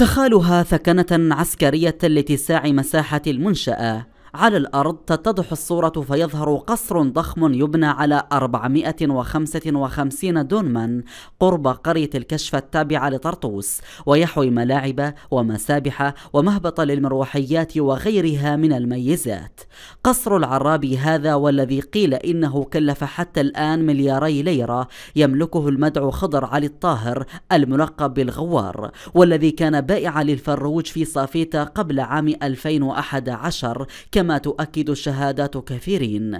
تخالها ثكنة عسكرية لاتساع مساحة المنشأة على الأرض تتضح الصورة فيظهر قصر ضخم يبنى على 455 دونما قرب قرية الكشف التابعة لطرطوس ويحوي ملاعب ومسابح ومهبط للمروحيات وغيرها من الميزات قصر العرابي هذا والذي قيل إنه كلف حتى الآن ملياري ليرة يملكه المدعو خضر علي الطاهر الملقب بالغوار والذي كان بائعا للفروج في صافيتا قبل عام 2011 كان كما تؤكد الشهادات كثيرين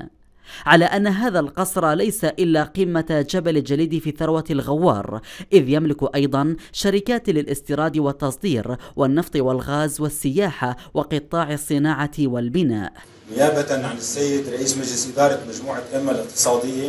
على أن هذا القصر ليس إلا قمة جبل الجليد في ثروة الغوار إذ يملك أيضا شركات للاستيراد والتصدير والنفط والغاز والسياحة وقطاع الصناعة والبناء نيابة عن السيد رئيس مجلس إدارة مجموعة أمة الاقتصادية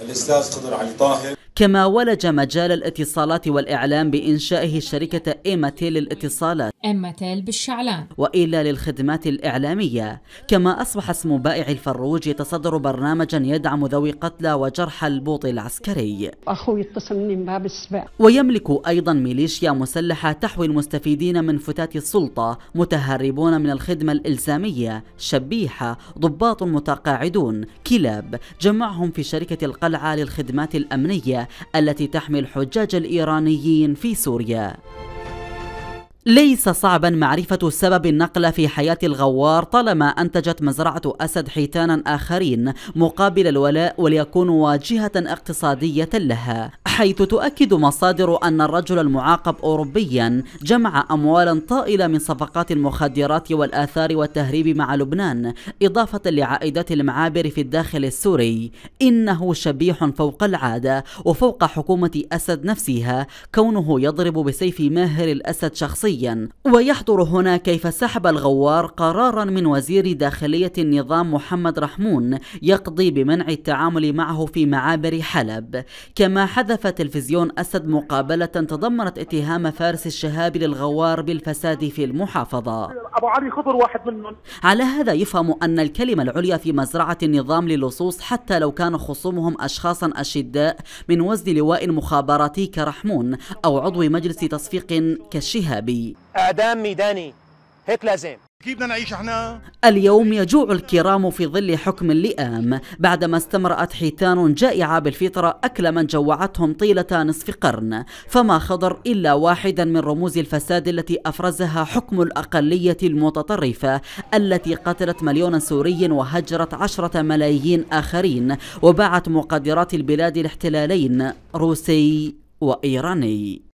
الأستاذ خضر علي طاهر كما ولج مجال الاتصالات والإعلام بإنشائه شركة إيماتيل للاتصالات إيماتيل بالشعلان وإلا للخدمات الإعلامية كما أصبح اسم بائع الفروج يتصدر برنامجا يدعم ذوي قتلى وجرحى البوط العسكري أخوي اتصل من باب السباع ويملك أيضا ميليشيا مسلحة تحوي المستفيدين من فتات السلطة متهربون من الخدمة الإلزامية شبيحة ضباط متقاعدون كلاب جمعهم في شركة القلعة للخدمات الأمنية التي تحمي الحجاج الإيرانيين في سوريا ليس صعبا معرفة سبب النقلة في حياة الغوار طالما أنتجت مزرعة أسد حيتانا آخرين مقابل الولاء وليكون واجهة اقتصادية لها حيث تؤكد مصادر أن الرجل المعاقب أوروبيا جمع أموالا طائلة من صفقات المخدرات والآثار والتهريب مع لبنان إضافة لعائدات المعابر في الداخل السوري إنه شبيح فوق العادة وفوق حكومة أسد نفسها كونه يضرب بسيف ماهر الأسد شخصيا دوليا ويحضر هنا كيف سحب الغوار قرارا من وزير داخلية النظام محمد رحمون يقضي بمنع التعامل معه في معابر حلب كما حذف تلفزيون أسد مقابلة تضمنت اتهام فارس الشهاب للغوار بالفساد في المحافظة أبو علي خضر واحد منهم على هذا يفهم أن الكلمة العليا في مزرعة النظام للصوص حتى لو كان خصومهم أشخاصا أشداء من وزن لواء مخابراتي كرحمون أو عضو مجلس تصفيق كالشهابي اعدام ميداني هيك لازم كيف بدنا نعيش احنا؟ اليوم يجوع الكرام في ظل حكم اللئام بعدما استمرأت حيتان جائعة بالفطرة أكل من جوعتهم طيلة نصف قرن فما خضر إلا واحدا من رموز الفساد التي أفرزها حكم الأقلية المتطرفة التي قتلت مليون سوري وهجرت عشرة ملايين آخرين وباعت مقدرات البلاد الاحتلالين روسي وإيراني